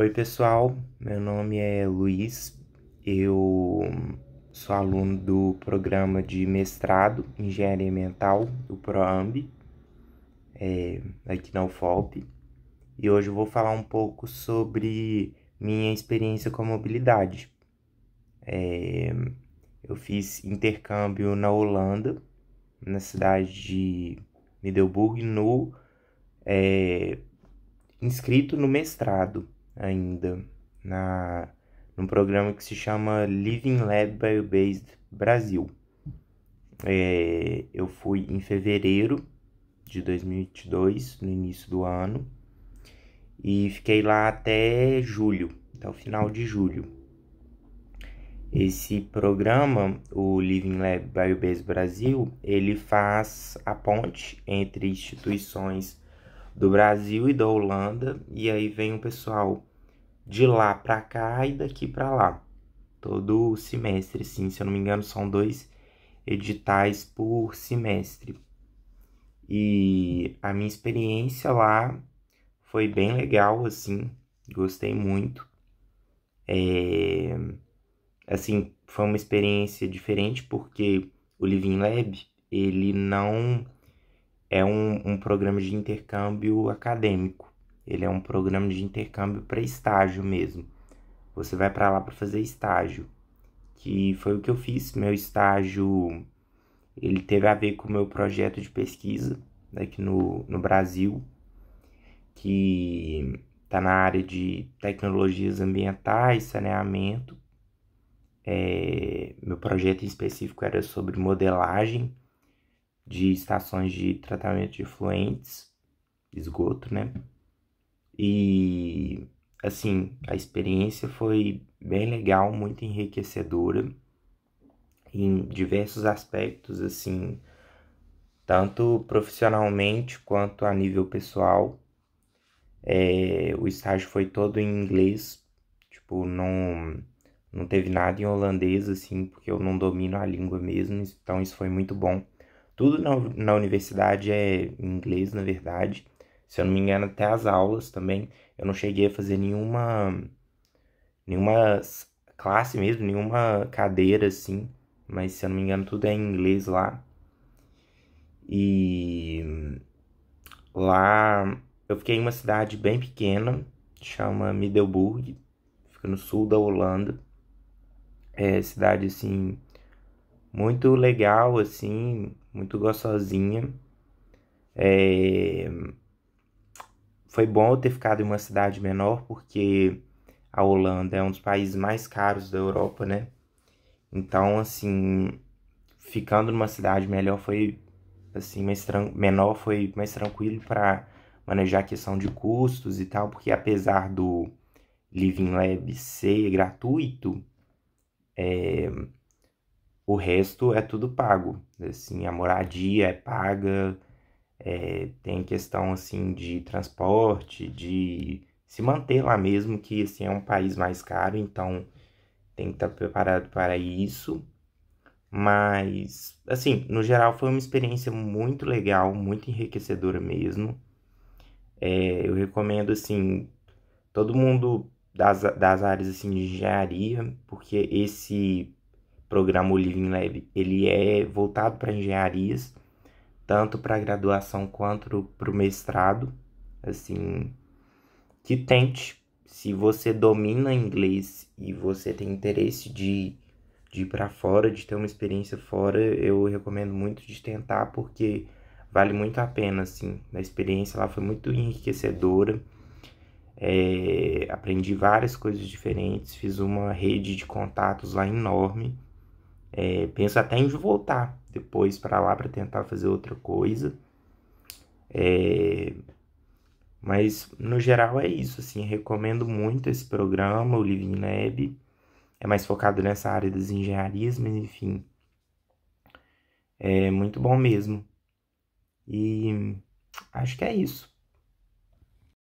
Oi, pessoal. Meu nome é Luiz. Eu sou aluno do programa de mestrado em Engenharia Ambiental do ProAmb, é, aqui na UFOP. E hoje eu vou falar um pouco sobre minha experiência com a mobilidade. É, eu fiz intercâmbio na Holanda, na cidade de Middelburg, no, é, inscrito no mestrado ainda na num programa que se chama Living Lab Biobased Brasil. É, eu fui em fevereiro de 2022, no início do ano, e fiquei lá até julho, até o final de julho. Esse programa, o Living Lab Biobased Brasil, ele faz a ponte entre instituições do Brasil e da Holanda, e aí vem o pessoal de lá para cá e daqui para lá. Todo semestre, sim, se eu não me engano, são dois editais por semestre. E a minha experiência lá foi bem legal, assim, gostei muito. É, assim, foi uma experiência diferente porque o Living Lab, ele não é um, um programa de intercâmbio acadêmico. Ele é um programa de intercâmbio para estágio mesmo. Você vai para lá para fazer estágio, que foi o que eu fiz. Meu estágio ele teve a ver com o meu projeto de pesquisa aqui no, no Brasil, que está na área de tecnologias ambientais, saneamento. É, meu projeto em específico era sobre modelagem de estações de tratamento de efluentes, esgoto, né? E assim, a experiência foi bem legal, muito enriquecedora em diversos aspectos, assim, tanto profissionalmente quanto a nível pessoal. É, o estágio foi todo em inglês, tipo, não, não teve nada em holandês, assim, porque eu não domino a língua mesmo, então isso foi muito bom. Tudo na, na universidade é inglês, na verdade, se eu não me engano, até as aulas também, eu não cheguei a fazer nenhuma nenhuma classe mesmo, nenhuma cadeira assim, mas se eu não me engano, tudo é em inglês lá. E lá eu fiquei em uma cidade bem pequena, chama Middelburg, fica no sul da Holanda. É cidade assim muito legal assim, muito gostosinha. É, foi bom eu ter ficado em uma cidade menor, porque a Holanda é um dos países mais caros da Europa, né? Então, assim, ficando numa cidade melhor foi assim, mais menor foi mais tranquilo para manejar a questão de custos e tal, porque apesar do Living Lab ser gratuito, é, o resto é tudo pago. Assim, a moradia é paga, é, tem questão assim de transporte, de se manter lá mesmo, que assim é um país mais caro, então tem que estar tá preparado para isso. Mas, assim, no geral foi uma experiência muito legal, muito enriquecedora mesmo. É, eu recomendo, assim, todo mundo das, das áreas assim, de engenharia, porque esse programa o Living Lab, ele é voltado para engenharias, tanto para a graduação quanto para o mestrado, assim, que tente. Se você domina inglês e você tem interesse de, de ir para fora, de ter uma experiência fora, eu recomendo muito de tentar, porque vale muito a pena, assim. A experiência lá foi muito enriquecedora. É, aprendi várias coisas diferentes, fiz uma rede de contatos lá enorme. É, penso até em voltar, depois para lá para tentar fazer outra coisa. É... Mas no geral é isso, assim, recomendo muito esse programa, o Living Lab. É mais focado nessa área das engenharias, mas enfim. É muito bom mesmo. E acho que é isso.